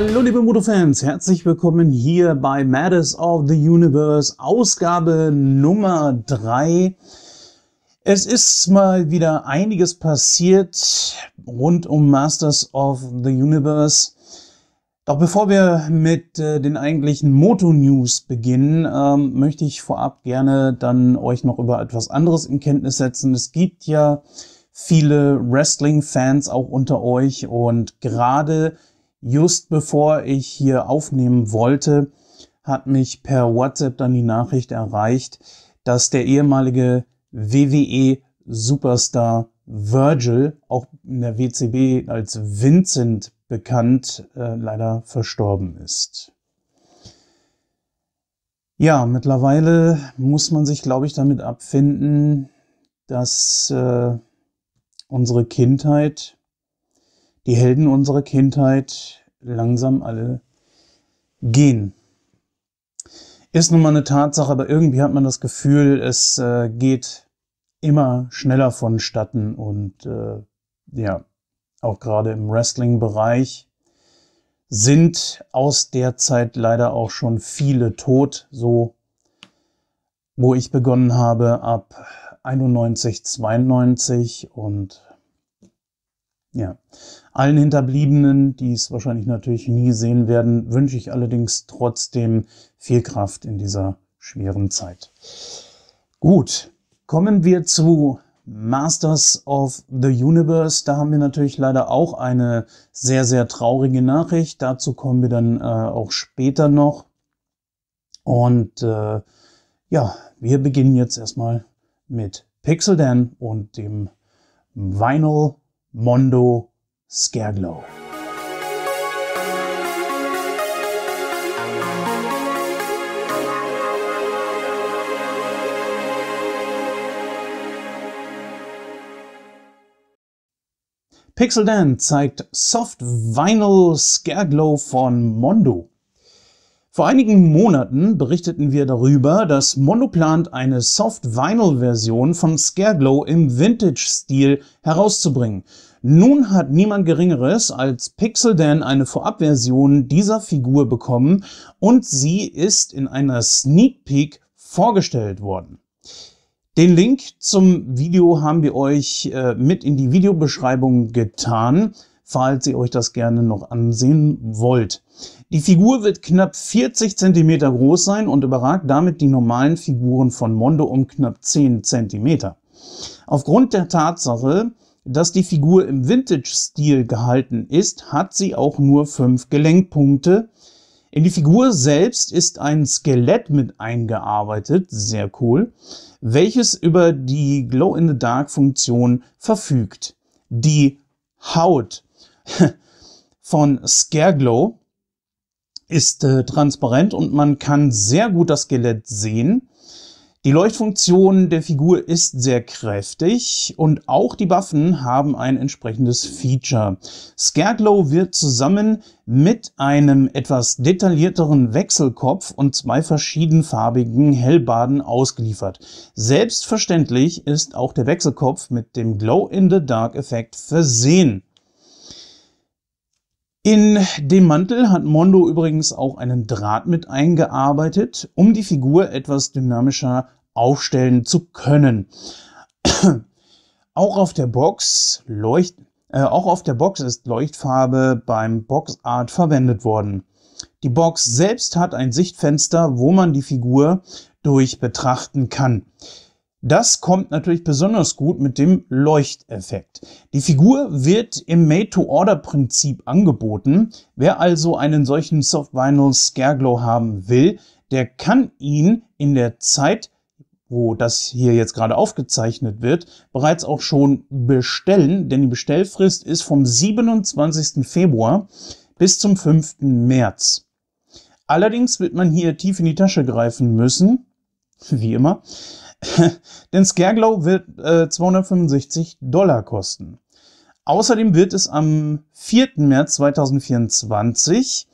Hallo liebe Moto-Fans, herzlich willkommen hier bei Matters of the Universe, Ausgabe Nummer 3. Es ist mal wieder einiges passiert rund um Masters of the Universe. Doch bevor wir mit äh, den eigentlichen Moto-News beginnen, ähm, möchte ich vorab gerne dann euch noch über etwas anderes in Kenntnis setzen. Es gibt ja viele Wrestling-Fans auch unter euch und gerade Just bevor ich hier aufnehmen wollte, hat mich per WhatsApp dann die Nachricht erreicht, dass der ehemalige WWE Superstar Virgil, auch in der WCB als Vincent bekannt, äh, leider verstorben ist. Ja, mittlerweile muss man sich, glaube ich, damit abfinden, dass äh, unsere Kindheit die Helden unserer Kindheit langsam alle gehen. Ist nun mal eine Tatsache, aber irgendwie hat man das Gefühl, es äh, geht immer schneller vonstatten und äh, ja, auch gerade im Wrestling-Bereich sind aus der Zeit leider auch schon viele tot, so wo ich begonnen habe ab 91, 92 und ja. Allen Hinterbliebenen, die es wahrscheinlich natürlich nie sehen werden, wünsche ich allerdings trotzdem viel Kraft in dieser schweren Zeit. Gut, kommen wir zu Masters of the Universe. Da haben wir natürlich leider auch eine sehr, sehr traurige Nachricht. Dazu kommen wir dann äh, auch später noch. Und äh, ja, wir beginnen jetzt erstmal mit Pixel Dan und dem Vinyl Mondo Scareglow. Pixel Dan zeigt Soft Vinyl Scareglow von Mondo. Vor einigen Monaten berichteten wir darüber, dass Monoplant eine Soft-Vinyl-Version von Scareglow im Vintage-Stil herauszubringen. Nun hat niemand Geringeres als Pixel Dan eine Vorabversion dieser Figur bekommen und sie ist in einer Sneak Peek vorgestellt worden. Den Link zum Video haben wir euch äh, mit in die Videobeschreibung getan falls ihr euch das gerne noch ansehen wollt. Die Figur wird knapp 40 cm groß sein und überragt damit die normalen Figuren von Mondo um knapp 10 cm. Aufgrund der Tatsache, dass die Figur im Vintage-Stil gehalten ist, hat sie auch nur 5 Gelenkpunkte. In die Figur selbst ist ein Skelett mit eingearbeitet, sehr cool, welches über die Glow-in-the-Dark-Funktion verfügt. Die Haut von Scareglow ist äh, transparent und man kann sehr gut das Skelett sehen. Die Leuchtfunktion der Figur ist sehr kräftig und auch die Waffen haben ein entsprechendes Feature. Scareglow wird zusammen mit einem etwas detaillierteren Wechselkopf und zwei verschiedenfarbigen Hellbaden ausgeliefert. Selbstverständlich ist auch der Wechselkopf mit dem Glow-in-the-Dark-Effekt versehen. In dem Mantel hat Mondo übrigens auch einen Draht mit eingearbeitet, um die Figur etwas dynamischer aufstellen zu können. auch auf der Box leucht, äh, auch auf der Box ist Leuchtfarbe beim Boxart verwendet worden. Die Box selbst hat ein Sichtfenster, wo man die Figur durch betrachten kann. Das kommt natürlich besonders gut mit dem Leuchteffekt. Die Figur wird im Made-to-Order-Prinzip angeboten. Wer also einen solchen Soft Vinyl Scareglow haben will, der kann ihn in der Zeit, wo das hier jetzt gerade aufgezeichnet wird, bereits auch schon bestellen, denn die Bestellfrist ist vom 27. Februar bis zum 5. März. Allerdings wird man hier tief in die Tasche greifen müssen, wie immer, denn Scareglow wird äh, 265 Dollar kosten. Außerdem wird es am 4. März 2024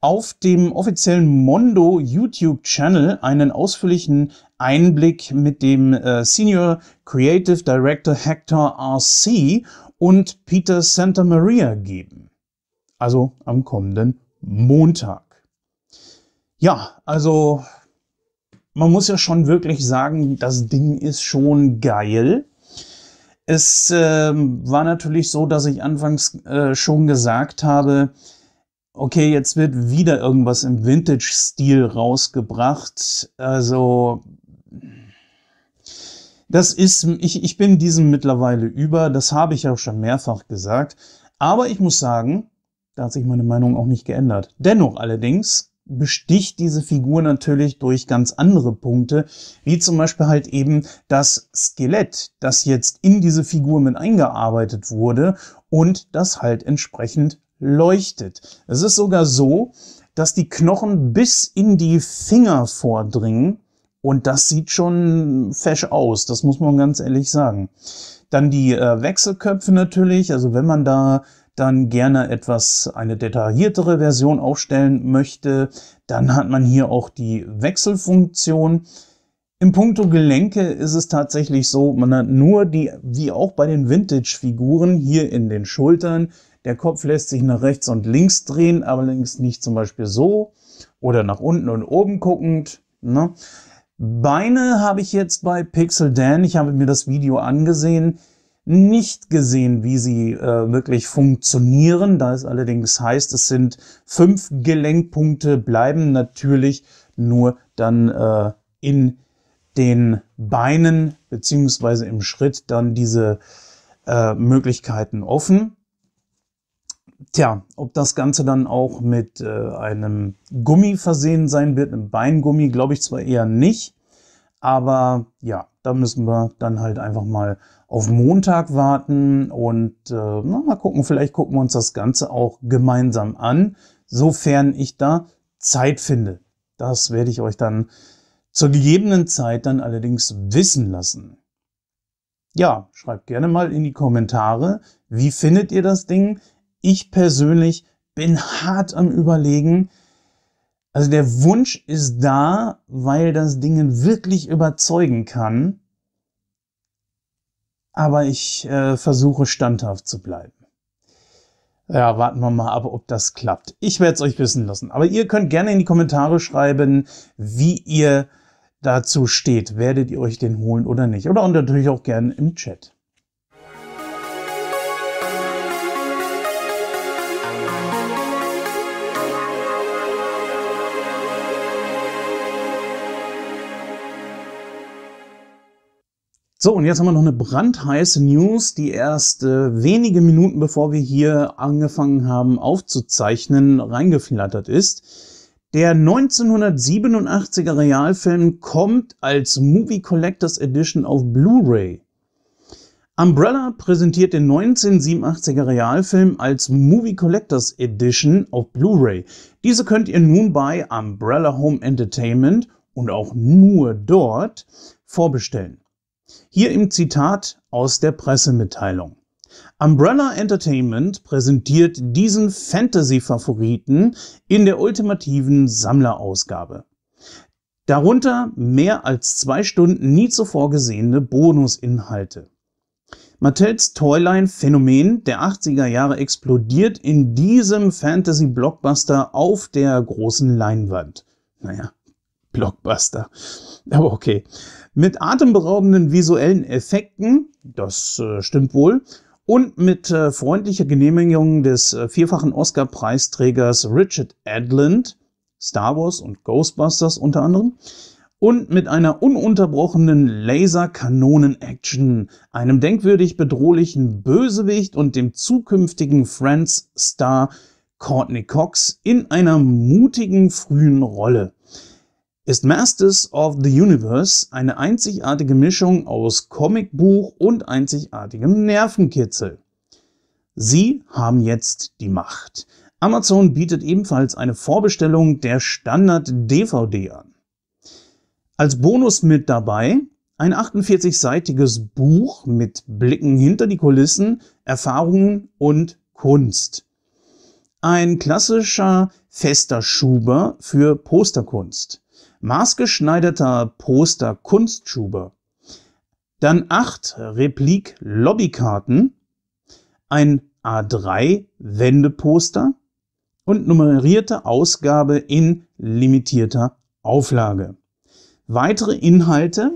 auf dem offiziellen Mondo YouTube-Channel einen ausführlichen Einblick mit dem äh, Senior Creative Director Hector RC und Peter Santamaria geben. Also am kommenden Montag. Ja, also man muss ja schon wirklich sagen, das Ding ist schon geil. Es äh, war natürlich so, dass ich anfangs äh, schon gesagt habe, okay, jetzt wird wieder irgendwas im Vintage-Stil rausgebracht. Also, das ist, ich, ich bin diesem mittlerweile über, das habe ich ja schon mehrfach gesagt. Aber ich muss sagen, da hat sich meine Meinung auch nicht geändert. Dennoch allerdings, besticht diese Figur natürlich durch ganz andere Punkte, wie zum Beispiel halt eben das Skelett, das jetzt in diese Figur mit eingearbeitet wurde und das halt entsprechend leuchtet. Es ist sogar so, dass die Knochen bis in die Finger vordringen und das sieht schon fesch aus, das muss man ganz ehrlich sagen. Dann die äh, Wechselköpfe natürlich, also wenn man da dann gerne etwas eine detailliertere Version aufstellen möchte, dann hat man hier auch die Wechselfunktion. Im puncto Gelenke ist es tatsächlich so, man hat nur die, wie auch bei den Vintage-Figuren, hier in den Schultern. Der Kopf lässt sich nach rechts und links drehen, aber allerdings nicht zum Beispiel so oder nach unten und oben guckend. Ne? Beine habe ich jetzt bei Pixel Dan, ich habe mir das Video angesehen, nicht gesehen, wie sie äh, wirklich funktionieren. Da es allerdings heißt, es sind fünf Gelenkpunkte, bleiben natürlich nur dann äh, in den Beinen bzw. im Schritt dann diese äh, Möglichkeiten offen. Tja, ob das Ganze dann auch mit äh, einem Gummi versehen sein wird, einem Beingummi, glaube ich zwar eher nicht, aber ja, da müssen wir dann halt einfach mal auf Montag warten und äh, mal gucken, vielleicht gucken wir uns das Ganze auch gemeinsam an, sofern ich da Zeit finde. Das werde ich euch dann zur gegebenen Zeit dann allerdings wissen lassen. Ja, schreibt gerne mal in die Kommentare, wie findet ihr das Ding? Ich persönlich bin hart am Überlegen. Also der Wunsch ist da, weil das Ding wirklich überzeugen kann aber ich äh, versuche standhaft zu bleiben. Ja, warten wir mal ab, ob das klappt. Ich werde es euch wissen lassen. Aber ihr könnt gerne in die Kommentare schreiben, wie ihr dazu steht. Werdet ihr euch den holen oder nicht? Oder und natürlich auch gerne im Chat. So, und jetzt haben wir noch eine brandheiße News, die erst äh, wenige Minuten bevor wir hier angefangen haben aufzuzeichnen, reingeflattert ist. Der 1987er Realfilm kommt als Movie Collectors Edition auf Blu-ray. Umbrella präsentiert den 1987er Realfilm als Movie Collectors Edition auf Blu-ray. Diese könnt ihr nun bei Umbrella Home Entertainment und auch nur dort vorbestellen. Hier im Zitat aus der Pressemitteilung. Umbrella Entertainment präsentiert diesen Fantasy-Favoriten in der ultimativen Sammlerausgabe. Darunter mehr als zwei Stunden nie zuvor gesehene Bonusinhalte. Mattels Toyline-Phänomen der 80er Jahre explodiert in diesem Fantasy-Blockbuster auf der großen Leinwand. Naja, Blockbuster. Aber okay mit atemberaubenden visuellen Effekten, das äh, stimmt wohl, und mit äh, freundlicher Genehmigung des äh, vierfachen Oscar-Preisträgers Richard Edlund, Star Wars und Ghostbusters unter anderem, und mit einer ununterbrochenen Laserkanonen-Action, einem denkwürdig bedrohlichen Bösewicht und dem zukünftigen Friends-Star Courtney Cox in einer mutigen frühen Rolle ist Masters of the Universe eine einzigartige Mischung aus Comicbuch und einzigartigem Nervenkitzel. Sie haben jetzt die Macht. Amazon bietet ebenfalls eine Vorbestellung der Standard-DVD an. Als Bonus mit dabei ein 48-seitiges Buch mit Blicken hinter die Kulissen, Erfahrungen und Kunst. Ein klassischer fester Schuber für Posterkunst maßgeschneiderter Poster Kunstschuber, dann acht Replik Lobbykarten, ein A3 Wendeposter und nummerierte Ausgabe in limitierter Auflage. Weitere Inhalte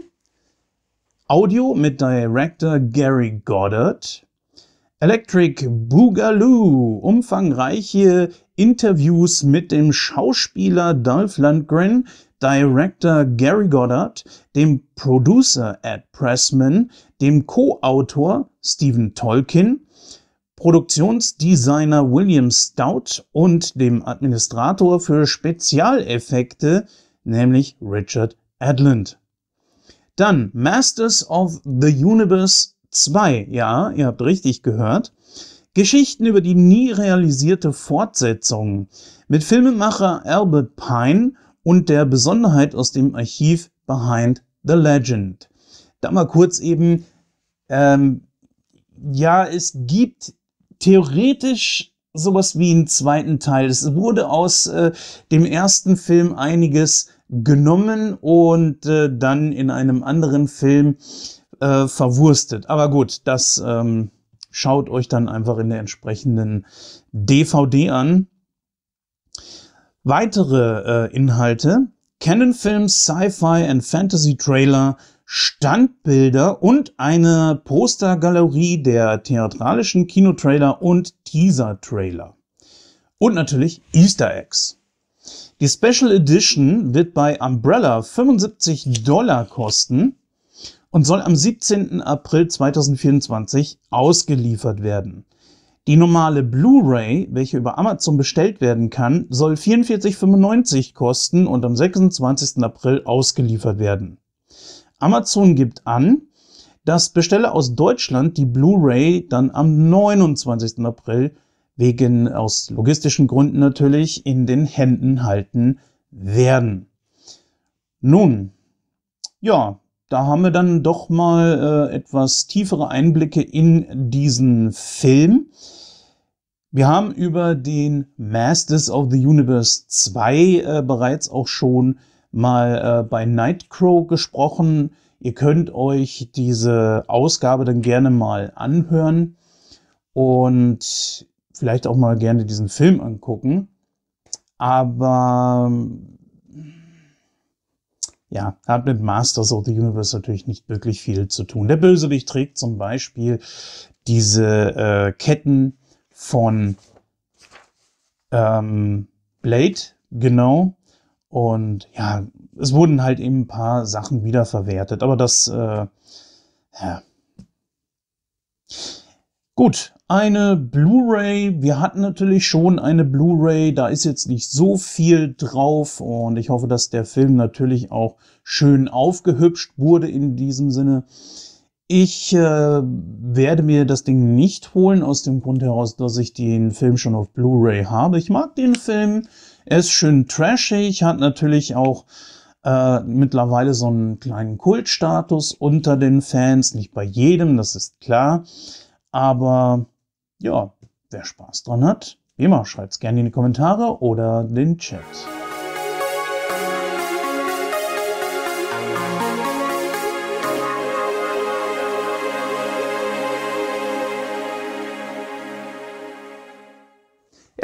Audio mit Director Gary Goddard, Electric Boogaloo, umfangreiche Interviews mit dem Schauspieler Dolph Lundgren Director Gary Goddard, dem Producer Ed Pressman, dem Co-Autor Stephen Tolkien, Produktionsdesigner William Stout und dem Administrator für Spezialeffekte, nämlich Richard Edlund. Dann Masters of the Universe 2, ja, ihr habt richtig gehört. Geschichten über die nie realisierte Fortsetzung mit Filmemacher Albert Pine und der Besonderheit aus dem Archiv Behind the Legend. Da mal kurz eben, ähm, ja, es gibt theoretisch sowas wie einen zweiten Teil. Es wurde aus äh, dem ersten Film einiges genommen und äh, dann in einem anderen Film äh, verwurstet. Aber gut, das ähm, schaut euch dann einfach in der entsprechenden DVD an. Weitere äh, Inhalte: Canon Films Sci-Fi and Fantasy Trailer, Standbilder und eine Postergalerie der theatralischen Kinotrailer und Teaser-Trailer. Und natürlich Easter Eggs. Die Special Edition wird bei Umbrella 75 Dollar kosten und soll am 17. April 2024 ausgeliefert werden. Die normale Blu-ray, welche über Amazon bestellt werden kann, soll 44,95 kosten und am 26. April ausgeliefert werden. Amazon gibt an, dass Besteller aus Deutschland die Blu-ray dann am 29. April wegen aus logistischen Gründen natürlich in den Händen halten werden. Nun, ja, da haben wir dann doch mal äh, etwas tiefere Einblicke in diesen Film. Wir haben über den Masters of the Universe 2 äh, bereits auch schon mal äh, bei Nightcrow gesprochen. Ihr könnt euch diese Ausgabe dann gerne mal anhören und vielleicht auch mal gerne diesen Film angucken. Aber ja, hat mit Masters of the Universe natürlich nicht wirklich viel zu tun. Der Bösewicht trägt zum Beispiel diese äh, Ketten von ähm, Blade, genau. Und ja, es wurden halt eben ein paar Sachen wiederverwertet, aber das, äh, ja. Gut, eine Blu-ray. Wir hatten natürlich schon eine Blu-ray, da ist jetzt nicht so viel drauf und ich hoffe, dass der Film natürlich auch schön aufgehübscht wurde in diesem Sinne. Ich äh, werde mir das Ding nicht holen, aus dem Grund heraus, dass ich den Film schon auf Blu-ray habe. Ich mag den Film, er ist schön trashig, hat natürlich auch äh, mittlerweile so einen kleinen Kultstatus unter den Fans. Nicht bei jedem, das ist klar, aber ja, wer Spaß dran hat, wie immer, schreibt's gerne in die Kommentare oder den Chat.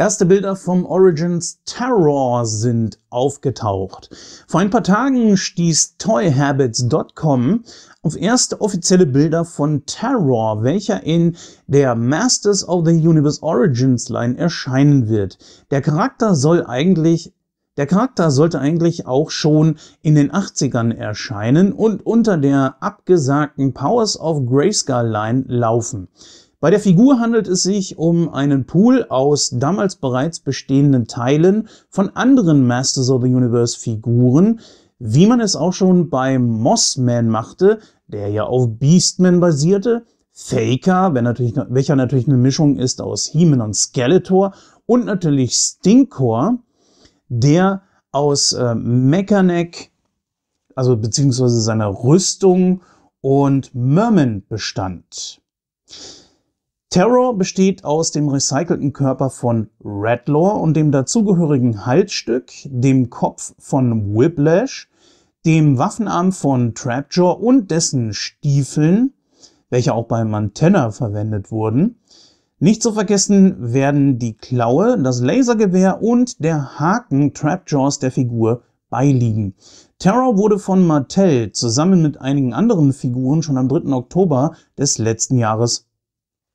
Erste Bilder vom Origins Terror sind aufgetaucht. Vor ein paar Tagen stieß ToyHabits.com auf erste offizielle Bilder von Terror, welcher in der Masters of the Universe Origins Line erscheinen wird. Der Charakter soll eigentlich der Charakter sollte eigentlich auch schon in den 80ern erscheinen und unter der abgesagten Powers of Grayscale Line laufen. Bei der Figur handelt es sich um einen Pool aus damals bereits bestehenden Teilen von anderen Masters of the Universe Figuren, wie man es auch schon bei Mossman machte, der ja auf Beastman basierte, Faker, natürlich, welcher natürlich eine Mischung ist aus He-Man und Skeletor und natürlich Stinkor, der aus äh, Mechanic, also beziehungsweise seiner Rüstung und Merman bestand. Terror besteht aus dem recycelten Körper von Redlaw und dem dazugehörigen Halsstück, dem Kopf von Whiplash, dem Waffenarm von Trapjaw und dessen Stiefeln, welche auch bei Mantenna verwendet wurden. Nicht zu vergessen werden die Klaue, das Lasergewehr und der Haken Trapjaws der Figur beiliegen. Terror wurde von Mattel zusammen mit einigen anderen Figuren schon am 3. Oktober des letzten Jahres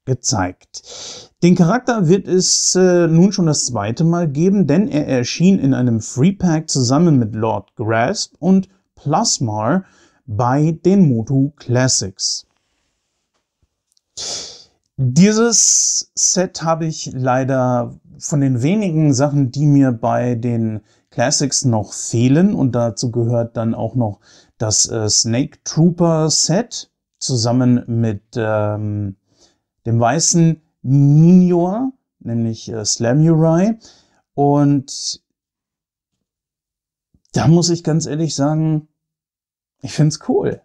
gezeigt. Den Charakter wird es äh, nun schon das zweite Mal geben, denn er erschien in einem Free Pack zusammen mit Lord Grasp und Plasmar bei den Motu Classics. Dieses Set habe ich leider von den wenigen Sachen, die mir bei den Classics noch fehlen, und dazu gehört dann auch noch das äh, Snake Trooper Set zusammen mit ähm, dem weißen Ninua, nämlich äh, Slamurai. Und da muss ich ganz ehrlich sagen, ich finde es cool.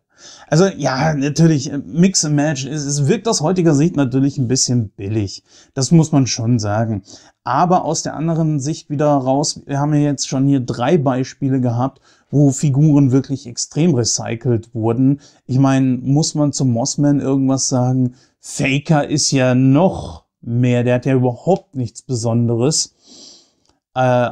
Also ja, natürlich, äh, Mix and Match, es, es wirkt aus heutiger Sicht natürlich ein bisschen billig. Das muss man schon sagen. Aber aus der anderen Sicht wieder raus, wir haben ja jetzt schon hier drei Beispiele gehabt, wo Figuren wirklich extrem recycelt wurden. Ich meine, muss man zum Mossman irgendwas sagen? Faker ist ja noch mehr, der hat ja überhaupt nichts Besonderes. Äh,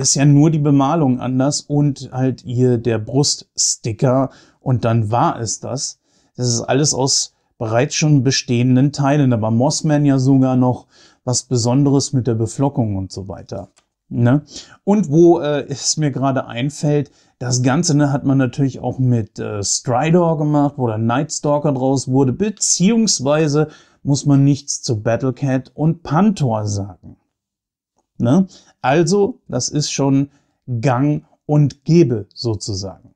ist ja nur die Bemalung anders und halt ihr der Bruststicker und dann war es das. Das ist alles aus bereits schon bestehenden Teilen. aber Mossman ja sogar noch was Besonderes mit der Beflockung und so weiter. Ne? Und wo äh, es mir gerade einfällt, das Ganze ne, hat man natürlich auch mit äh, Stridor gemacht, wo der Nightstalker draus wurde, beziehungsweise muss man nichts zu Battlecat und Pantor sagen. Ne? Also, das ist schon gang und Gebe sozusagen.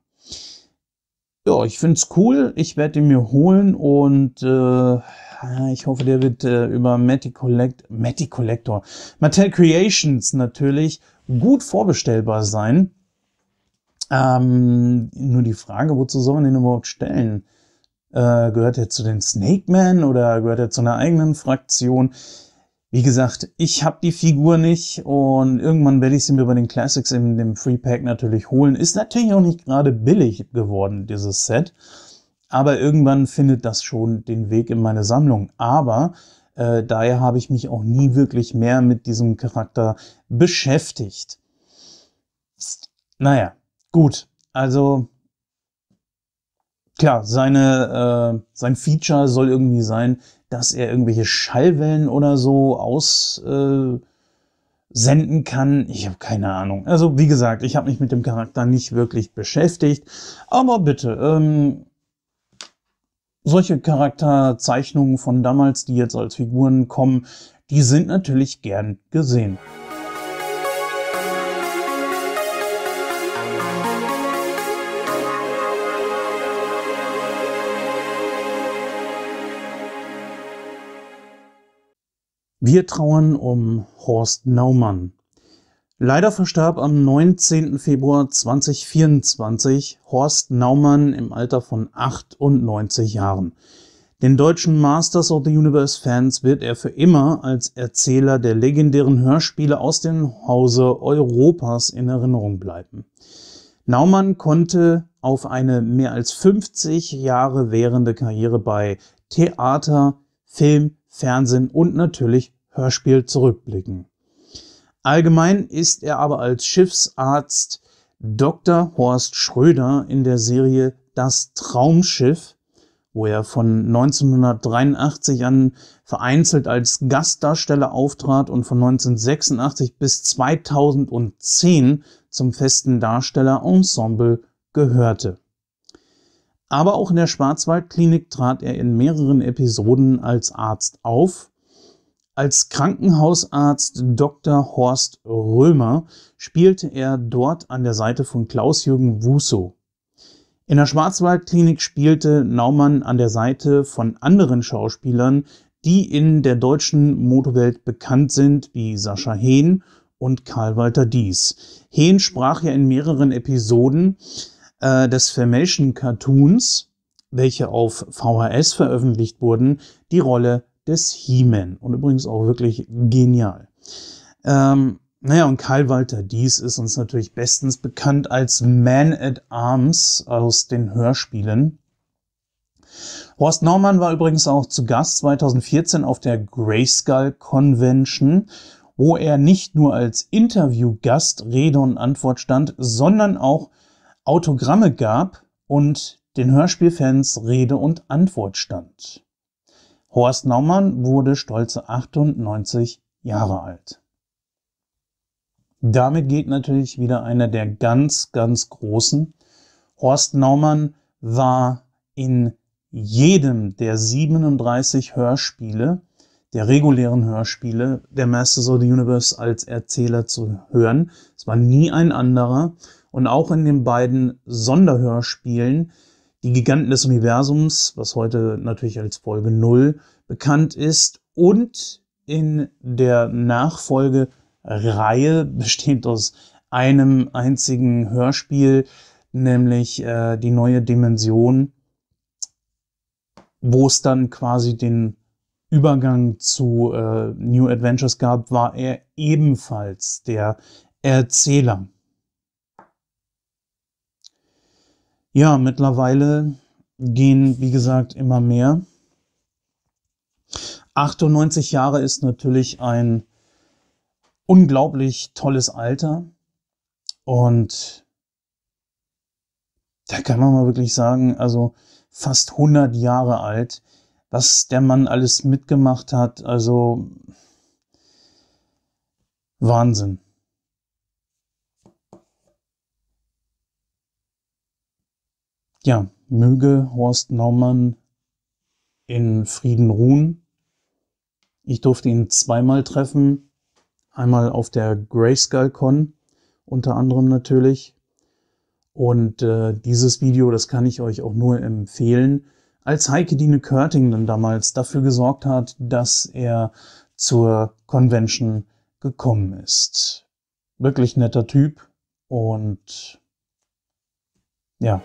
Ja, ich finde es cool. Ich werde ihn mir holen und äh, ich hoffe, der wird äh, über Matty Collect Matty Collector, Mattel Creations natürlich gut vorbestellbar sein. Ähm, nur die Frage, wozu soll man den überhaupt stellen? Äh, gehört er zu den Snake Man oder gehört er zu einer eigenen Fraktion? Wie gesagt, ich habe die Figur nicht und irgendwann werde ich sie mir bei den Classics in dem Free Pack natürlich holen. Ist natürlich auch nicht gerade billig geworden, dieses Set. Aber irgendwann findet das schon den Weg in meine Sammlung. Aber äh, daher habe ich mich auch nie wirklich mehr mit diesem Charakter beschäftigt. Naja, gut. Also klar, seine, äh, sein Feature soll irgendwie sein, dass er irgendwelche Schallwellen oder so aussenden äh, kann. Ich habe keine Ahnung. Also wie gesagt, ich habe mich mit dem Charakter nicht wirklich beschäftigt. Aber bitte, ähm, solche Charakterzeichnungen von damals, die jetzt als Figuren kommen, die sind natürlich gern gesehen. Wir trauern um Horst Naumann. Leider verstarb am 19. Februar 2024 Horst Naumann im Alter von 98 Jahren. Den deutschen Masters of the Universe Fans wird er für immer als Erzähler der legendären Hörspiele aus dem Hause Europas in Erinnerung bleiben. Naumann konnte auf eine mehr als 50 Jahre währende Karriere bei Theater, Film, Fernsehen und natürlich Hörspiel zurückblicken. Allgemein ist er aber als Schiffsarzt Dr. Horst Schröder in der Serie Das Traumschiff, wo er von 1983 an vereinzelt als Gastdarsteller auftrat und von 1986 bis 2010 zum festen Darstellerensemble gehörte. Aber auch in der Schwarzwaldklinik trat er in mehreren Episoden als Arzt auf. Als Krankenhausarzt Dr. Horst Römer spielte er dort an der Seite von Klaus-Jürgen Wusso. In der Schwarzwaldklinik spielte Naumann an der Seite von anderen Schauspielern, die in der deutschen Modewelt bekannt sind, wie Sascha Hehn und Karl Walter Dies. Hehn sprach ja in mehreren Episoden äh, des Filmation Cartoons, welche auf VHS veröffentlicht wurden, die Rolle des He-Man. Und übrigens auch wirklich genial. Ähm, naja, und Karl Walter Dies ist uns natürlich bestens bekannt als Man at Arms aus den Hörspielen. Horst Naumann war übrigens auch zu Gast 2014 auf der Grayskull Convention, wo er nicht nur als Interviewgast Rede und Antwort stand, sondern auch Autogramme gab und den Hörspielfans Rede und Antwort stand. Horst Naumann wurde stolze 98 Jahre alt. Damit geht natürlich wieder einer der ganz, ganz großen. Horst Naumann war in jedem der 37 Hörspiele, der regulären Hörspiele der Masters of the Universe als Erzähler zu hören. Es war nie ein anderer und auch in den beiden Sonderhörspielen Die Giganten des Universums, was heute natürlich als Folge 0 bekannt ist, und in der Nachfolgereihe besteht aus einem einzigen Hörspiel, nämlich äh, die neue Dimension, wo es dann quasi den Übergang zu äh, New Adventures gab, war er ebenfalls der Erzähler. Ja, mittlerweile gehen, wie gesagt, immer mehr. 98 Jahre ist natürlich ein unglaublich tolles Alter. Und da kann man mal wirklich sagen, also fast 100 Jahre alt, was der Mann alles mitgemacht hat, also Wahnsinn. Ja, möge Horst Naumann in Frieden ruhen. Ich durfte ihn zweimal treffen. Einmal auf der Grayscale-Con, unter anderem natürlich. Und äh, dieses Video, das kann ich euch auch nur empfehlen, als Heike Dine Körting dann damals dafür gesorgt hat, dass er zur Convention gekommen ist. Wirklich netter Typ und ja.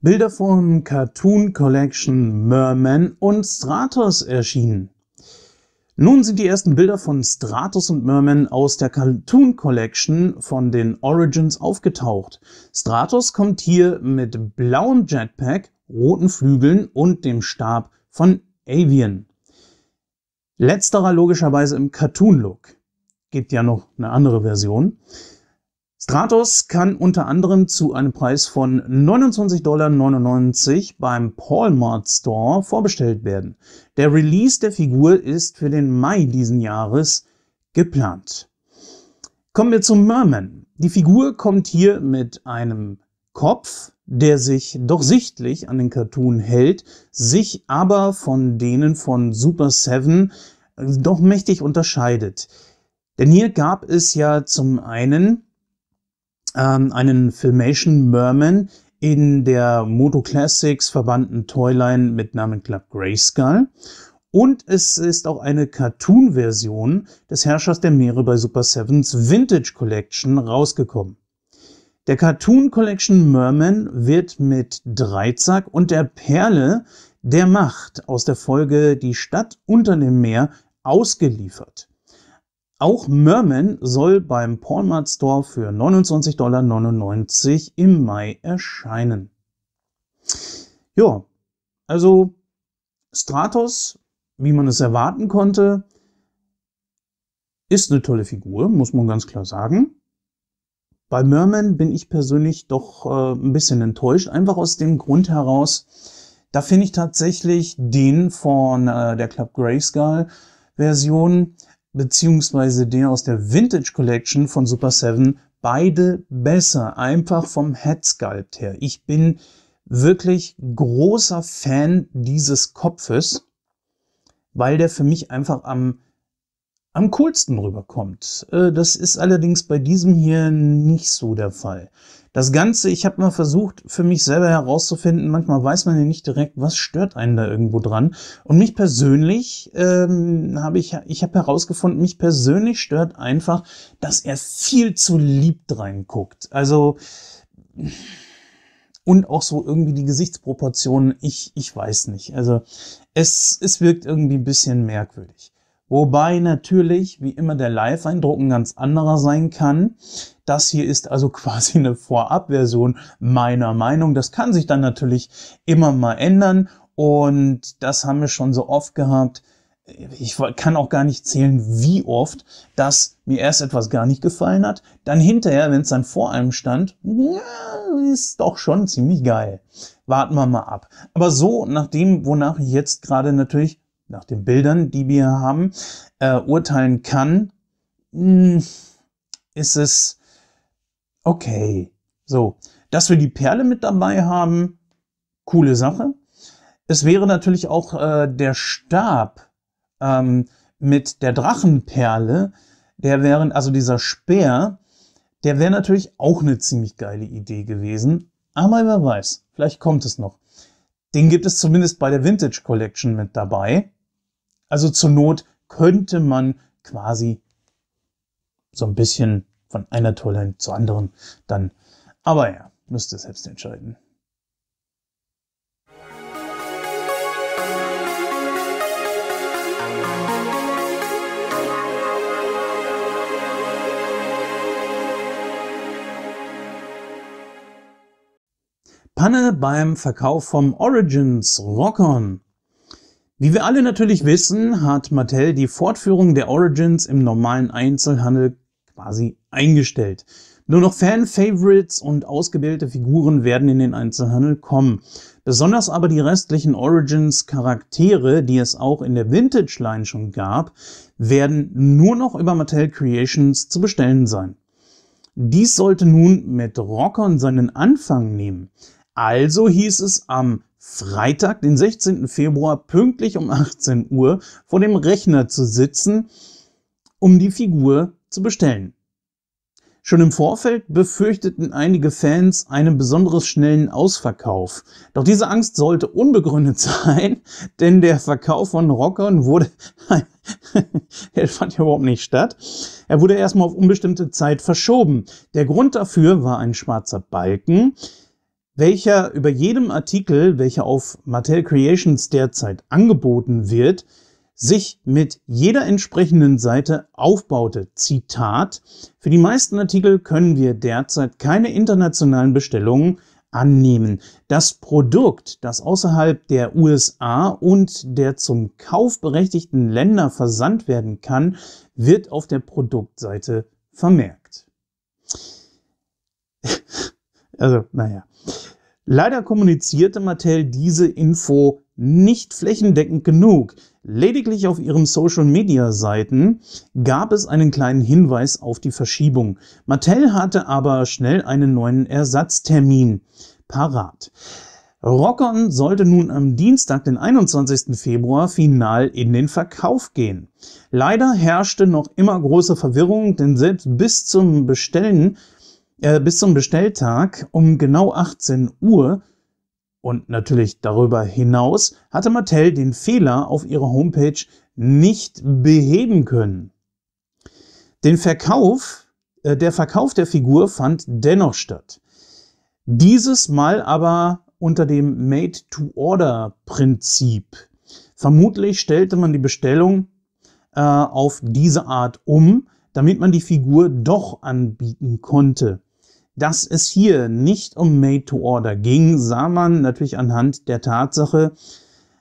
Bilder von Cartoon Collection Merman und Stratos erschienen. Nun sind die ersten Bilder von Stratos und Merman aus der Cartoon Collection von den Origins aufgetaucht. Stratos kommt hier mit blauem Jetpack, roten Flügeln und dem Stab von Avian. Letzterer logischerweise im Cartoon-Look. Gibt ja noch eine andere Version. Stratos kann unter anderem zu einem Preis von 29,99 Dollar beim Walmart Store vorbestellt werden. Der Release der Figur ist für den Mai diesen Jahres geplant. Kommen wir zum Merman. Die Figur kommt hier mit einem Kopf, der sich doch sichtlich an den Cartoon hält, sich aber von denen von Super 7 äh, doch mächtig unterscheidet. Denn hier gab es ja zum einen ähm, einen Filmation Merman in der Moto Classics verbannten Toyline mit Namen Club Grayskull. Und es ist auch eine Cartoon-Version des Herrschers der Meere bei Super Sevens Vintage Collection rausgekommen. Der Cartoon Collection Merman wird mit Dreizack und der Perle der Macht aus der Folge Die Stadt unter dem Meer ausgeliefert. Auch Merman soll beim Pornmart Store für 29,99 Dollar im Mai erscheinen. Ja, also Stratos, wie man es erwarten konnte, ist eine tolle Figur, muss man ganz klar sagen. Bei Merman bin ich persönlich doch äh, ein bisschen enttäuscht, einfach aus dem Grund heraus, da finde ich tatsächlich den von äh, der Club Grayskull Version beziehungsweise der aus der Vintage Collection von Super 7 beide besser, einfach vom Headsculpt her. Ich bin wirklich großer Fan dieses Kopfes, weil der für mich einfach am am coolsten rüberkommt. Äh, das ist allerdings bei diesem hier nicht so der Fall. Das Ganze, ich habe mal versucht, für mich selber herauszufinden, manchmal weiß man ja nicht direkt, was stört einen da irgendwo dran. Und mich persönlich, ähm, habe ich, ich habe herausgefunden, mich persönlich stört einfach, dass er viel zu lieb reinguckt. Also und auch so irgendwie die Gesichtsproportionen, ich, ich weiß nicht. Also es, es wirkt irgendwie ein bisschen merkwürdig. Wobei natürlich, wie immer, der Live-Eindruck ein ganz anderer sein kann. Das hier ist also quasi eine Vorabversion meiner Meinung. Das kann sich dann natürlich immer mal ändern und das haben wir schon so oft gehabt. Ich kann auch gar nicht zählen, wie oft, dass mir erst etwas gar nicht gefallen hat, dann hinterher, wenn es dann vor einem stand, ist doch schon ziemlich geil. Warten wir mal ab. Aber so, nach dem, wonach ich jetzt gerade natürlich nach den Bildern, die wir haben, äh, urteilen kann, mh, hm, ist es okay. So, dass wir die Perle mit dabei haben, coole Sache. Es wäre natürlich auch äh, der Stab ähm, mit der Drachenperle, der wären, also dieser Speer, der wäre natürlich auch eine ziemlich geile Idee gewesen. Aber wer weiß, vielleicht kommt es noch. Den gibt es zumindest bei der Vintage Collection mit dabei. Also zur Not könnte man quasi so ein bisschen von einer Tourline zur anderen dann. Aber ja, müsst ihr selbst entscheiden. Panne beim Verkauf vom Origins Rockon. Wie wir alle natürlich wissen, hat Mattel die Fortführung der Origins im normalen Einzelhandel quasi eingestellt. Nur noch Fan-Favorites und ausgewählte Figuren werden in den Einzelhandel kommen. Besonders aber die restlichen Origins-Charaktere, die es auch in der Vintage-Line schon gab, werden nur noch über Mattel Creations zu bestellen sein. Dies sollte nun mit Rockern seinen Anfang nehmen. Also hieß es am Freitag, den 16. Februar, pünktlich um 18 Uhr vor dem Rechner zu sitzen, um die Figur zu bestellen. Schon im Vorfeld befürchteten einige Fans einen besonders schnellen Ausverkauf. Doch diese Angst sollte unbegründet sein, denn der Verkauf von Rockern wurde, er fand ja überhaupt nicht statt. Er wurde erstmal auf unbestimmte Zeit verschoben. Der Grund dafür war ein schwarzer Balken, welcher über jedem Artikel, welcher auf Mattel Creations derzeit angeboten wird, sich mit jeder entsprechenden Seite aufbaute. Zitat, für die meisten Artikel können wir derzeit keine internationalen Bestellungen annehmen. Das Produkt, das außerhalb der USA und der zum Kauf berechtigten Länder versandt werden kann, wird auf der Produktseite vermerkt. also, naja. Leider kommunizierte Mattel diese Info nicht flächendeckend genug. Lediglich auf ihren Social-Media-Seiten gab es einen kleinen Hinweis auf die Verschiebung. Mattel hatte aber schnell einen neuen Ersatztermin parat. Rockon sollte nun am Dienstag, den 21. Februar, final in den Verkauf gehen. Leider herrschte noch immer große Verwirrung, denn selbst bis zum Bestellen äh, bis zum Bestelltag um genau 18 Uhr und natürlich darüber hinaus hatte Mattel den Fehler auf ihrer Homepage nicht beheben können. Den Verkauf, äh, der Verkauf der Figur fand dennoch statt. Dieses Mal aber unter dem Made-to-Order-Prinzip. Vermutlich stellte man die Bestellung äh, auf diese Art um, damit man die Figur doch anbieten konnte. Dass es hier nicht um Made-to-Order ging, sah man natürlich anhand der Tatsache,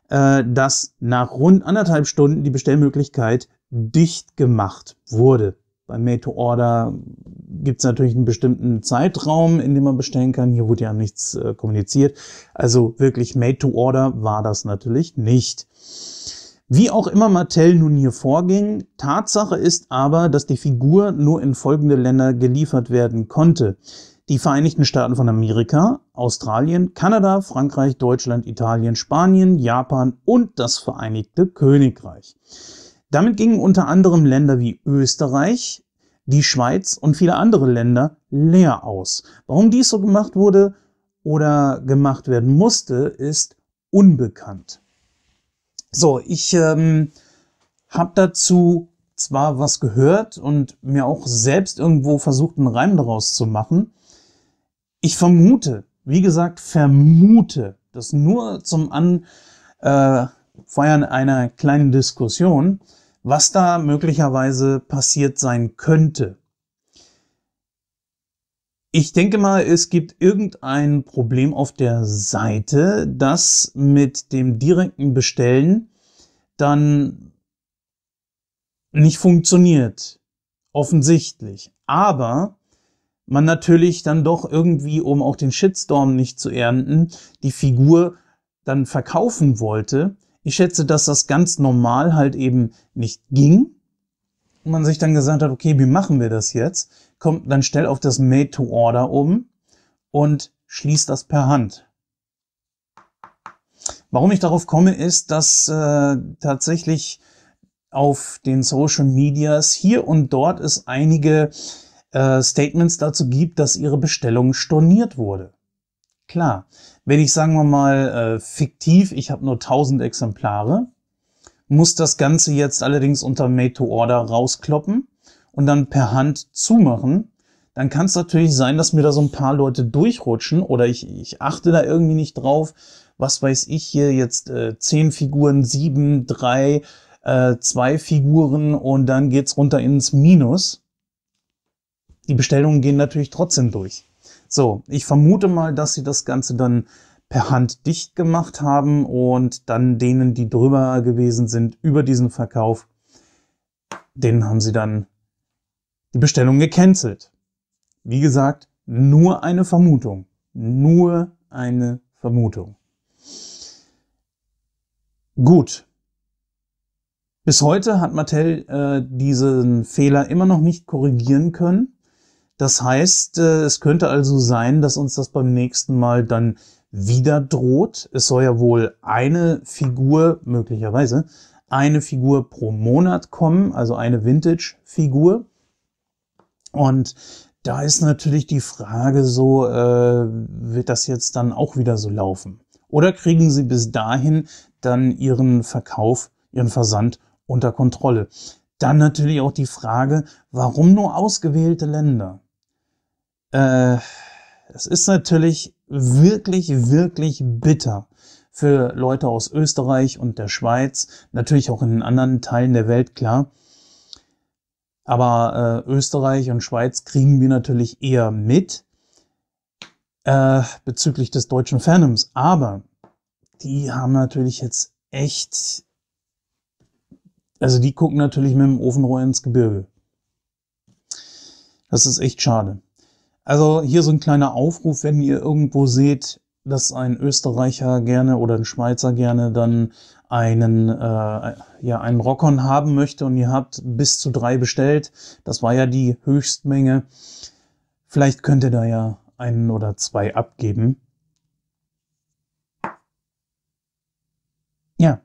äh, dass nach rund anderthalb Stunden die Bestellmöglichkeit dicht gemacht wurde. Bei Made-to-Order gibt es natürlich einen bestimmten Zeitraum, in dem man bestellen kann. Hier wurde ja nichts äh, kommuniziert. Also wirklich Made-to-Order war das natürlich nicht. Wie auch immer Mattel nun hier vorging, Tatsache ist aber, dass die Figur nur in folgende Länder geliefert werden konnte. Die Vereinigten Staaten von Amerika, Australien, Kanada, Frankreich, Deutschland, Italien, Spanien, Japan und das Vereinigte Königreich. Damit gingen unter anderem Länder wie Österreich, die Schweiz und viele andere Länder leer aus. Warum dies so gemacht wurde oder gemacht werden musste, ist unbekannt. So, ich ähm, habe dazu zwar was gehört und mir auch selbst irgendwo versucht, einen Reim daraus zu machen. Ich vermute, wie gesagt, vermute, dass nur zum Anfeiern äh, einer kleinen Diskussion, was da möglicherweise passiert sein könnte. Ich denke mal, es gibt irgendein Problem auf der Seite, das mit dem direkten Bestellen dann nicht funktioniert. Offensichtlich. Aber man natürlich dann doch irgendwie, um auch den Shitstorm nicht zu ernten, die Figur dann verkaufen wollte. Ich schätze, dass das ganz normal halt eben nicht ging. Und man sich dann gesagt hat, okay, wie machen wir das jetzt? kommt dann schnell auf das Made to Order um und schließt das per Hand. Warum ich darauf komme, ist, dass äh, tatsächlich auf den Social Medias hier und dort es einige äh, Statements dazu gibt, dass ihre Bestellung storniert wurde. Klar, wenn ich sagen wir mal äh, fiktiv, ich habe nur 1000 Exemplare, muss das Ganze jetzt allerdings unter Made to Order rauskloppen und dann per Hand zumachen, dann kann es natürlich sein, dass mir da so ein paar Leute durchrutschen oder ich, ich achte da irgendwie nicht drauf. Was weiß ich hier jetzt, äh, 10 Figuren, sieben, drei, äh, zwei Figuren und dann geht es runter ins Minus. Die Bestellungen gehen natürlich trotzdem durch. So, ich vermute mal, dass sie das Ganze dann per Hand dicht gemacht haben und dann denen, die drüber gewesen sind über diesen Verkauf, denen haben sie dann Bestellung gecancelt. Wie gesagt, nur eine Vermutung. Nur eine Vermutung. Gut. Bis heute hat Mattel äh, diesen Fehler immer noch nicht korrigieren können. Das heißt, äh, es könnte also sein, dass uns das beim nächsten Mal dann wieder droht. Es soll ja wohl eine Figur, möglicherweise, eine Figur pro Monat kommen, also eine Vintage-Figur. Und da ist natürlich die Frage so, äh, wird das jetzt dann auch wieder so laufen? Oder kriegen Sie bis dahin dann Ihren Verkauf, Ihren Versand unter Kontrolle? Dann natürlich auch die Frage, warum nur ausgewählte Länder? Äh, es ist natürlich wirklich, wirklich bitter für Leute aus Österreich und der Schweiz, natürlich auch in anderen Teilen der Welt, klar aber äh, Österreich und Schweiz kriegen wir natürlich eher mit äh, bezüglich des deutschen Fandoms. Aber die haben natürlich jetzt echt, also die gucken natürlich mit dem Ofenrohr ins Gebirge. Das ist echt schade. Also hier so ein kleiner Aufruf, wenn ihr irgendwo seht, dass ein Österreicher gerne oder ein Schweizer gerne dann einen, äh, ja, einen Rockon haben möchte und ihr habt bis zu drei bestellt, das war ja die Höchstmenge, vielleicht könnt ihr da ja einen oder zwei abgeben. Ja,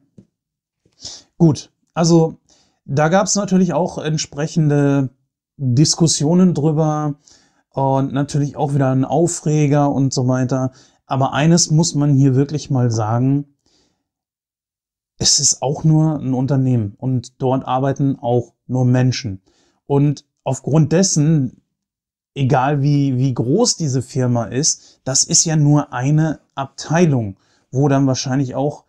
gut. Also da gab es natürlich auch entsprechende Diskussionen drüber und natürlich auch wieder ein Aufreger und so weiter. Aber eines muss man hier wirklich mal sagen, es ist auch nur ein Unternehmen und dort arbeiten auch nur Menschen. Und aufgrund dessen, egal wie, wie groß diese Firma ist, das ist ja nur eine Abteilung, wo dann wahrscheinlich auch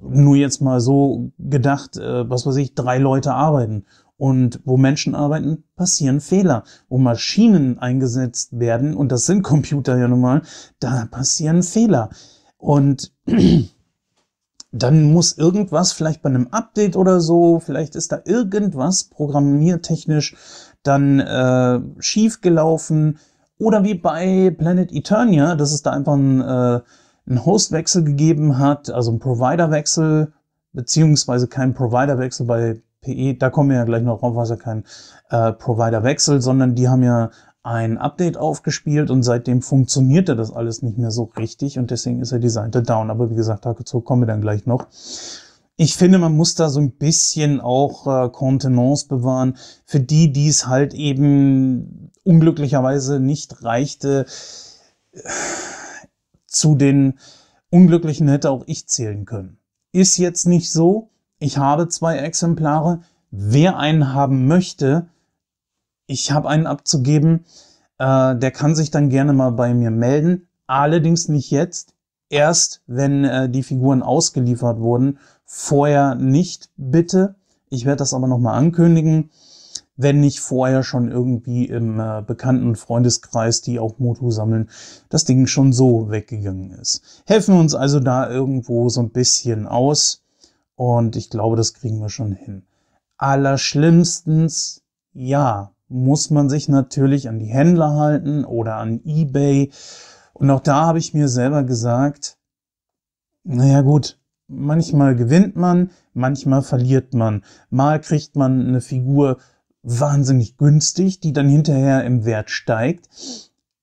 nur jetzt mal so gedacht, äh, was weiß ich, drei Leute arbeiten. Und wo Menschen arbeiten, passieren Fehler. Wo Maschinen eingesetzt werden, und das sind Computer ja nun mal, da passieren Fehler. Und dann muss irgendwas vielleicht bei einem Update oder so, vielleicht ist da irgendwas programmiertechnisch dann äh, schief gelaufen. Oder wie bei Planet Eternia, dass es da einfach einen, äh, einen Hostwechsel gegeben hat, also einen Providerwechsel, beziehungsweise keinen Providerwechsel bei PE, da kommen wir ja gleich noch drauf, was ja kein äh, Providerwechsel, sondern die haben ja ein Update aufgespielt und seitdem funktionierte das alles nicht mehr so richtig und deswegen ist er Designter down. Aber wie gesagt, dazu kommen wir dann gleich noch. Ich finde, man muss da so ein bisschen auch äh, Contenance bewahren für die, die es halt eben unglücklicherweise nicht reichte äh, zu den Unglücklichen hätte auch ich zählen können. Ist jetzt nicht so. Ich habe zwei Exemplare. Wer einen haben möchte, ich habe einen abzugeben. Äh, der kann sich dann gerne mal bei mir melden. Allerdings nicht jetzt. Erst wenn äh, die Figuren ausgeliefert wurden. Vorher nicht, bitte. Ich werde das aber nochmal ankündigen, wenn nicht vorher schon irgendwie im äh, bekannten Freundeskreis, die auch Motu sammeln, das Ding schon so weggegangen ist. Helfen wir uns also da irgendwo so ein bisschen aus. Und ich glaube, das kriegen wir schon hin. Allerschlimmstens ja, muss man sich natürlich an die Händler halten oder an eBay. Und auch da habe ich mir selber gesagt, naja gut, manchmal gewinnt man, manchmal verliert man. Mal kriegt man eine Figur wahnsinnig günstig, die dann hinterher im Wert steigt.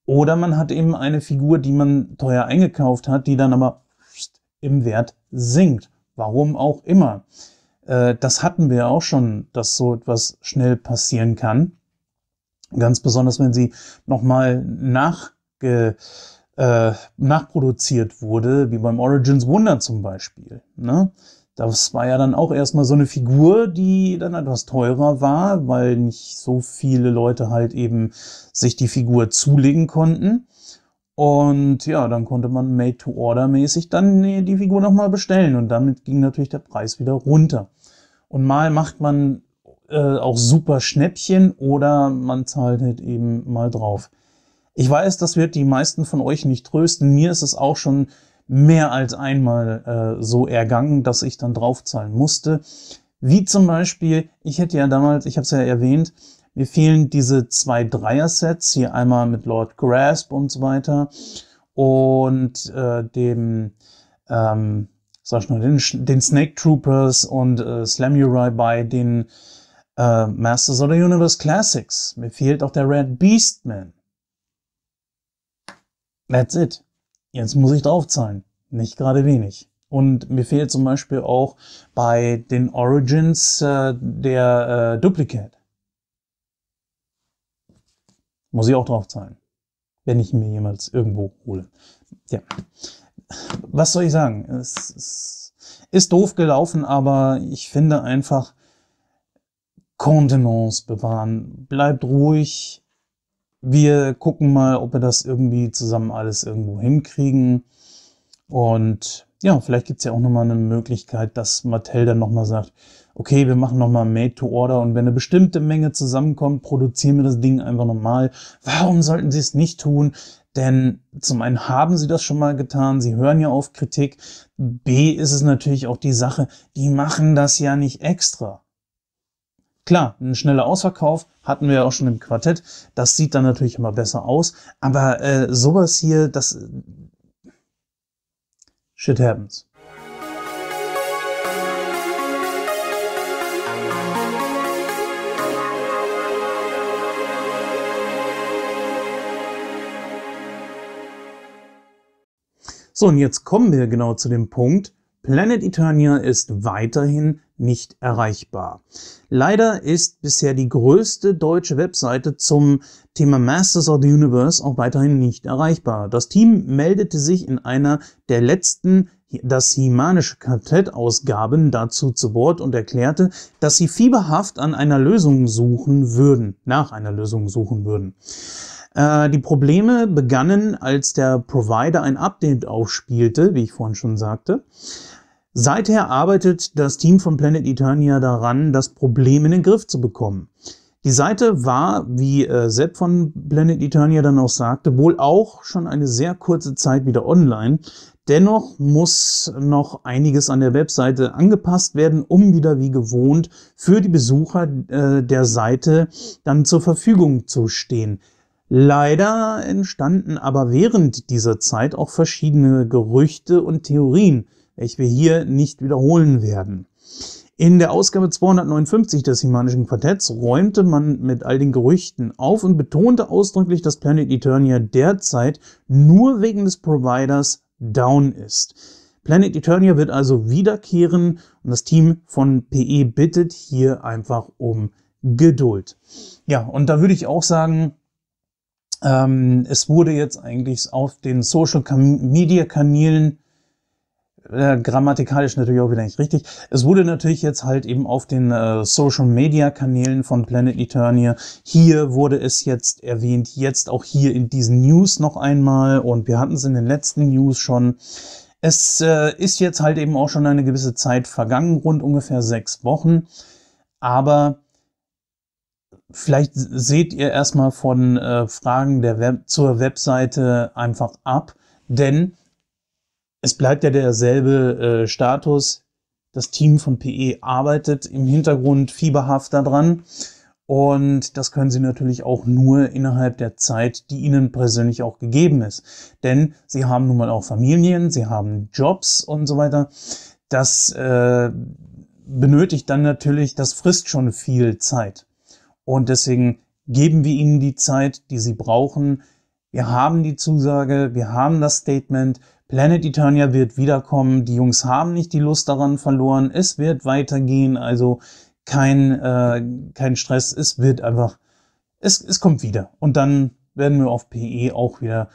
Oder man hat eben eine Figur, die man teuer eingekauft hat, die dann aber im Wert sinkt. Warum auch immer. Äh, das hatten wir auch schon, dass so etwas schnell passieren kann. Ganz besonders, wenn sie nochmal nachge, äh, nachproduziert wurde, wie beim Origins Wunder zum Beispiel. Ne? Das war ja dann auch erstmal so eine Figur, die dann etwas teurer war, weil nicht so viele Leute halt eben sich die Figur zulegen konnten. Und ja, dann konnte man Made-to-Order-mäßig dann die Figur nochmal bestellen und damit ging natürlich der Preis wieder runter. Und mal macht man äh, auch super Schnäppchen oder man zahlt halt eben mal drauf. Ich weiß, das wird die meisten von euch nicht trösten. Mir ist es auch schon mehr als einmal äh, so ergangen, dass ich dann draufzahlen musste. Wie zum Beispiel, ich hätte ja damals, ich habe es ja erwähnt, mir fehlen diese zwei Dreier-Sets, hier einmal mit Lord Grasp und so weiter und äh, dem, ähm, sag ich mal, den, den Snake Troopers und äh, Slamurai bei den äh, Masters of the Universe Classics. Mir fehlt auch der Red Beastman. That's it. Jetzt muss ich draufzahlen. Nicht gerade wenig. Und mir fehlt zum Beispiel auch bei den Origins äh, der äh, Duplicate. Muss ich auch draufzahlen. Wenn ich mir jemals irgendwo hole. Ja. Was soll ich sagen? Es, es ist doof gelaufen, aber ich finde einfach, Kontenance bewahren. Bleibt ruhig. Wir gucken mal, ob wir das irgendwie zusammen alles irgendwo hinkriegen. Und ja, vielleicht gibt es ja auch nochmal eine Möglichkeit, dass Mattel dann nochmal sagt, okay, wir machen nochmal Made to Order und wenn eine bestimmte Menge zusammenkommt, produzieren wir das Ding einfach nochmal. Warum sollten sie es nicht tun? Denn zum einen haben sie das schon mal getan, sie hören ja auf Kritik. B ist es natürlich auch die Sache, die machen das ja nicht extra. Klar, ein schneller Ausverkauf hatten wir ja auch schon im Quartett. Das sieht dann natürlich immer besser aus. Aber äh, sowas hier, das. Shit happens. So, und jetzt kommen wir genau zu dem Punkt. Planet Eternia ist weiterhin nicht erreichbar. Leider ist bisher die größte deutsche Webseite zum Thema Masters of the Universe auch weiterhin nicht erreichbar. Das Team meldete sich in einer der letzten das himanische Quartett-Ausgaben dazu zu Wort und erklärte, dass sie fieberhaft an einer Lösung suchen würden, nach einer Lösung suchen würden. Äh, die Probleme begannen, als der Provider ein Update aufspielte, wie ich vorhin schon sagte. Seither arbeitet das Team von Planet Eternia daran, das Problem in den Griff zu bekommen. Die Seite war, wie äh, Sepp von Planet Eternia dann auch sagte, wohl auch schon eine sehr kurze Zeit wieder online. Dennoch muss noch einiges an der Webseite angepasst werden, um wieder wie gewohnt für die Besucher äh, der Seite dann zur Verfügung zu stehen. Leider entstanden aber während dieser Zeit auch verschiedene Gerüchte und Theorien welche wir hier nicht wiederholen werden. In der Ausgabe 259 des Himanischen Quartetts räumte man mit all den Gerüchten auf und betonte ausdrücklich, dass Planet Eternia derzeit nur wegen des Providers down ist. Planet Eternia wird also wiederkehren und das Team von PE bittet hier einfach um Geduld. Ja, und da würde ich auch sagen, ähm, es wurde jetzt eigentlich auf den Social Media Kanälen äh, grammatikalisch natürlich auch wieder nicht richtig. Es wurde natürlich jetzt halt eben auf den äh, Social-Media-Kanälen von Planet Eternia. Hier wurde es jetzt erwähnt, jetzt auch hier in diesen News noch einmal. Und wir hatten es in den letzten News schon. Es äh, ist jetzt halt eben auch schon eine gewisse Zeit vergangen, rund ungefähr sechs Wochen. Aber vielleicht seht ihr erstmal von äh, Fragen der Web zur Webseite einfach ab, denn es bleibt ja derselbe äh, Status. Das Team von PE arbeitet im Hintergrund fieberhaft daran. Und das können Sie natürlich auch nur innerhalb der Zeit, die Ihnen persönlich auch gegeben ist. Denn Sie haben nun mal auch Familien, Sie haben Jobs und so weiter. Das äh, benötigt dann natürlich, das frisst schon viel Zeit. Und deswegen geben wir Ihnen die Zeit, die Sie brauchen. Wir haben die Zusage, wir haben das Statement, Planet Eternia wird wiederkommen. Die Jungs haben nicht die Lust daran verloren. Es wird weitergehen. Also kein, äh, kein Stress. Es wird einfach, es, es kommt wieder. Und dann werden wir auf PE auch wieder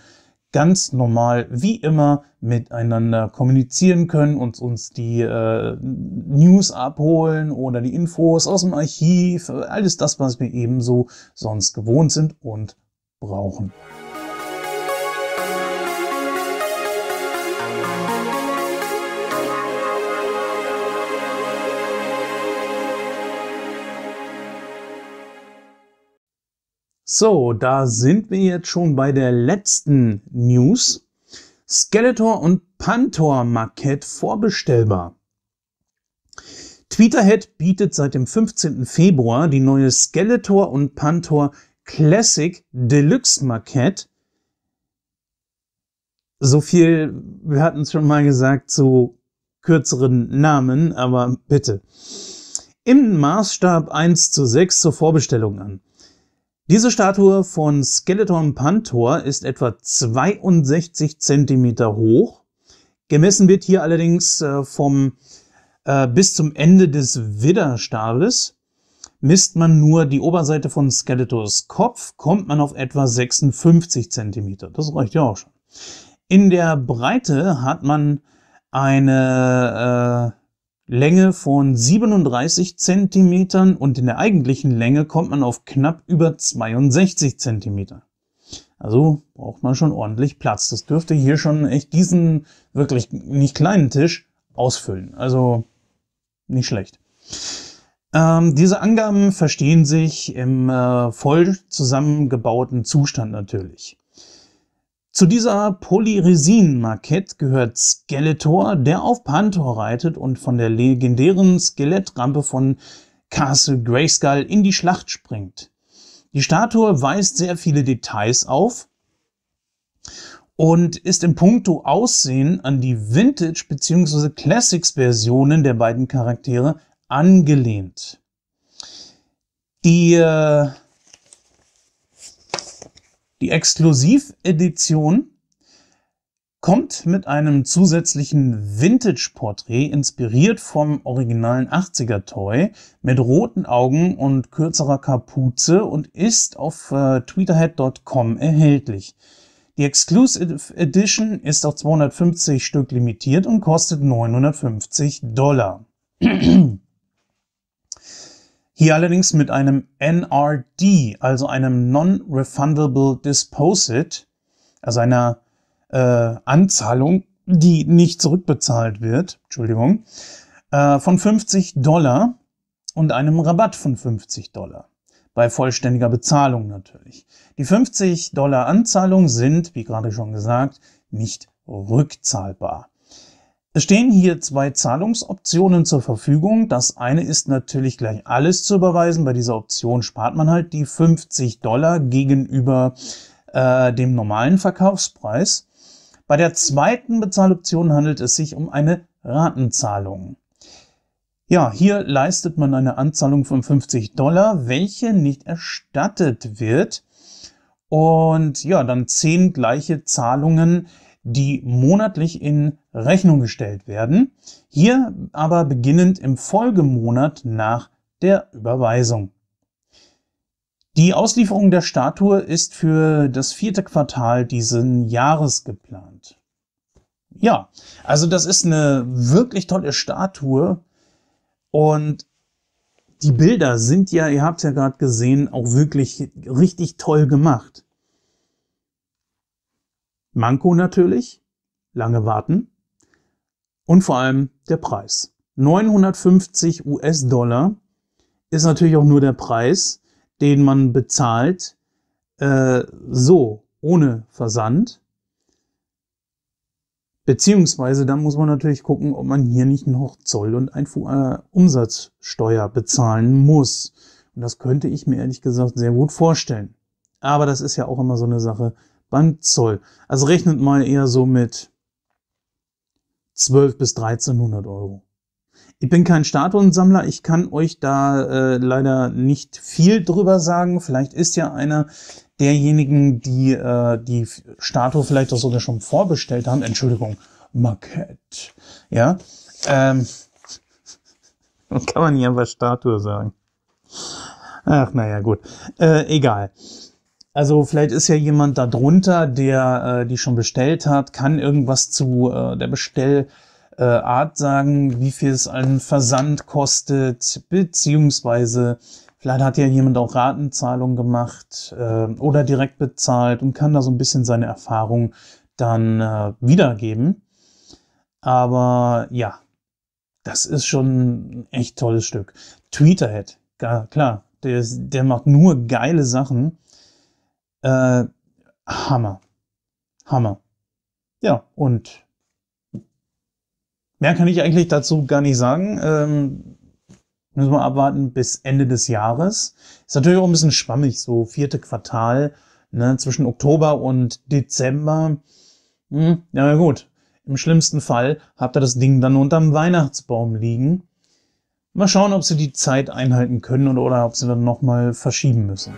ganz normal wie immer miteinander kommunizieren können und uns die äh, News abholen oder die Infos aus dem Archiv, alles das, was wir ebenso sonst gewohnt sind und brauchen. So, da sind wir jetzt schon bei der letzten News. Skeletor und Pantor Marquette vorbestellbar. Twitterhead bietet seit dem 15. Februar die neue Skeletor und Pantor Classic Deluxe Marquette. So viel, wir hatten es schon mal gesagt, zu kürzeren Namen, aber bitte. Im Maßstab 1 zu 6 zur Vorbestellung an. Diese Statue von Skeleton Pantor ist etwa 62 cm hoch. Gemessen wird hier allerdings äh, vom, äh, bis zum Ende des Widderstaves. Misst man nur die Oberseite von Skeletors Kopf, kommt man auf etwa 56 cm. Das reicht ja auch schon. In der Breite hat man eine äh, Länge von 37 cm und in der eigentlichen Länge kommt man auf knapp über 62 cm. Also braucht man schon ordentlich Platz. Das dürfte hier schon echt diesen wirklich nicht kleinen Tisch ausfüllen. Also nicht schlecht. Ähm, diese Angaben verstehen sich im äh, voll zusammengebauten Zustand natürlich. Zu dieser Polyresin-Markette gehört Skeletor, der auf Pantor reitet und von der legendären Skelettrampe von Castle Greyskull in die Schlacht springt. Die Statue weist sehr viele Details auf und ist im puncto Aussehen an die Vintage- bzw. Classics-Versionen der beiden Charaktere angelehnt. Die äh die Exklusiv-Edition kommt mit einem zusätzlichen Vintage-Porträt, inspiriert vom originalen 80er-Toy, mit roten Augen und kürzerer Kapuze und ist auf äh, tweeterhead.com erhältlich. Die Exclusive Edition ist auf 250 Stück limitiert und kostet 950 Dollar. Hier allerdings mit einem NRD, also einem Non-Refundable Deposit, also einer äh, Anzahlung, die nicht zurückbezahlt wird, Entschuldigung, äh, von 50 Dollar und einem Rabatt von 50 Dollar. Bei vollständiger Bezahlung natürlich. Die 50 Dollar Anzahlung sind, wie gerade schon gesagt, nicht rückzahlbar. Es stehen hier zwei Zahlungsoptionen zur Verfügung. Das eine ist natürlich gleich alles zu überweisen. Bei dieser Option spart man halt die 50 Dollar gegenüber äh, dem normalen Verkaufspreis. Bei der zweiten Bezahloption handelt es sich um eine Ratenzahlung. Ja, hier leistet man eine Anzahlung von 50 Dollar, welche nicht erstattet wird. Und ja, dann zehn gleiche Zahlungen die monatlich in Rechnung gestellt werden, hier aber beginnend im Folgemonat nach der Überweisung. Die Auslieferung der Statue ist für das vierte Quartal diesen Jahres geplant. Ja, also das ist eine wirklich tolle Statue und die Bilder sind ja, ihr habt ja gerade gesehen, auch wirklich richtig toll gemacht. Manko natürlich, lange warten und vor allem der Preis. 950 US-Dollar ist natürlich auch nur der Preis, den man bezahlt, äh, so ohne Versand. Beziehungsweise dann muss man natürlich gucken, ob man hier nicht noch Zoll und Einfu äh, Umsatzsteuer bezahlen muss. Und das könnte ich mir ehrlich gesagt sehr gut vorstellen. Aber das ist ja auch immer so eine Sache, beim Zoll. Also rechnet mal eher so mit 12 bis 1300 Euro. Ich bin kein Statuensammler, ich kann euch da äh, leider nicht viel drüber sagen. Vielleicht ist ja einer derjenigen, die äh, die Statue vielleicht auch sogar schon vorbestellt haben. Entschuldigung, Marquette. Ja, ähm, kann man nicht einfach Statue sagen. Ach, naja, gut. Äh, egal. Also vielleicht ist ja jemand da drunter, der äh, die schon bestellt hat, kann irgendwas zu äh, der Bestellart äh, sagen, wie viel es einen Versand kostet, beziehungsweise vielleicht hat ja jemand auch Ratenzahlung gemacht äh, oder direkt bezahlt und kann da so ein bisschen seine Erfahrung dann äh, wiedergeben. Aber ja, das ist schon ein echt tolles Stück. Tweeterhead, klar, der, der macht nur geile Sachen. Äh, Hammer. Hammer. Ja, und mehr kann ich eigentlich dazu gar nicht sagen. Ähm, müssen wir abwarten bis Ende des Jahres. Ist natürlich auch ein bisschen schwammig, so vierte Quartal ne, zwischen Oktober und Dezember. Hm, ja gut, im schlimmsten Fall habt ihr das Ding dann unterm Weihnachtsbaum liegen. Mal schauen, ob sie die Zeit einhalten können oder, oder ob sie dann nochmal verschieben müssen.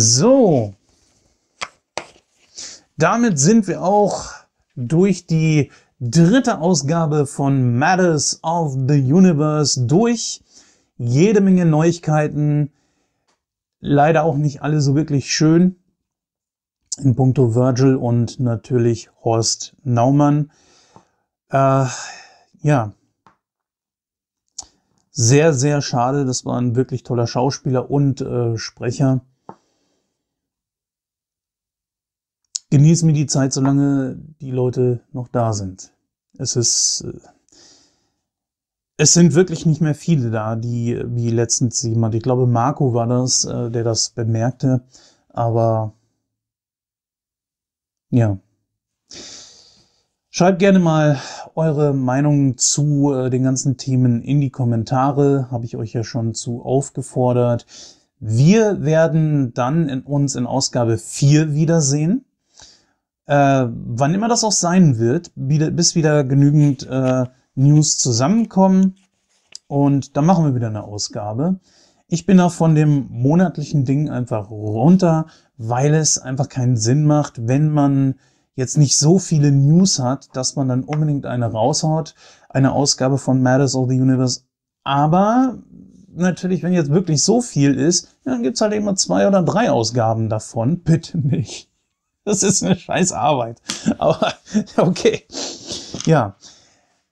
So, damit sind wir auch durch die dritte Ausgabe von Matters of the Universe durch. Jede Menge Neuigkeiten, leider auch nicht alle so wirklich schön in puncto Virgil und natürlich Horst Naumann. Äh, ja, sehr, sehr schade. Das war ein wirklich toller Schauspieler und äh, Sprecher. genießen mir die Zeit, solange die Leute noch da sind. Es ist, äh, es sind wirklich nicht mehr viele da, die, wie letztens jemand, ich glaube Marco war das, äh, der das bemerkte, aber ja. Schreibt gerne mal eure Meinung zu äh, den ganzen Themen in die Kommentare. Habe ich euch ja schon zu aufgefordert. Wir werden dann in uns in Ausgabe 4 wiedersehen. Äh, wann immer das auch sein wird, bis wieder genügend äh, News zusammenkommen. Und dann machen wir wieder eine Ausgabe. Ich bin auch von dem monatlichen Ding einfach runter, weil es einfach keinen Sinn macht, wenn man jetzt nicht so viele News hat, dass man dann unbedingt eine raushaut, eine Ausgabe von Matters of the Universe. Aber natürlich, wenn jetzt wirklich so viel ist, dann gibt's halt immer zwei oder drei Ausgaben davon. Bitte nicht. Das ist eine scheiß Arbeit. Aber okay. Ja.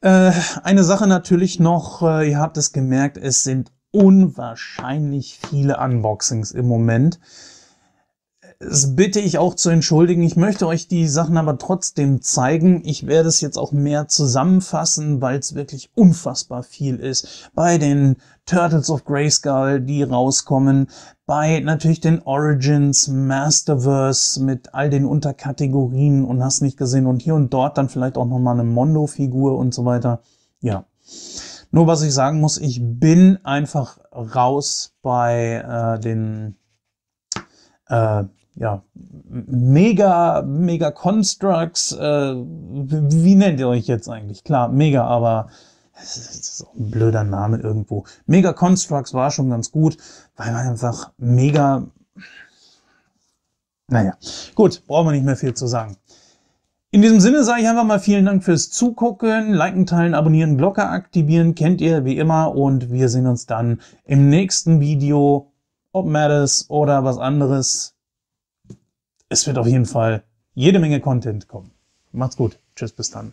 Äh, eine Sache natürlich noch, äh, ihr habt es gemerkt, es sind unwahrscheinlich viele Unboxings im Moment. Das bitte ich auch zu entschuldigen. Ich möchte euch die Sachen aber trotzdem zeigen. Ich werde es jetzt auch mehr zusammenfassen, weil es wirklich unfassbar viel ist. Bei den Turtles of Grayskull, die rauskommen, bei natürlich den Origins, Masterverse mit all den Unterkategorien und hast nicht gesehen und hier und dort dann vielleicht auch nochmal eine Mondo-Figur und so weiter. Ja. Nur was ich sagen muss, ich bin einfach raus bei äh, den äh, ja, mega, mega Constructs, äh, wie nennt ihr euch jetzt eigentlich? Klar, mega, aber es ist, das ist auch ein blöder Name irgendwo. Mega Constructs war schon ganz gut, weil man einfach mega, naja, gut, brauchen wir nicht mehr viel zu sagen. In diesem Sinne sage ich einfach mal vielen Dank fürs Zugucken, liken, teilen, abonnieren, Glocke aktivieren, kennt ihr wie immer und wir sehen uns dann im nächsten Video, ob Matters oder was anderes es wird auf jeden Fall jede Menge Content kommen. Macht's gut. Tschüss, bis dann.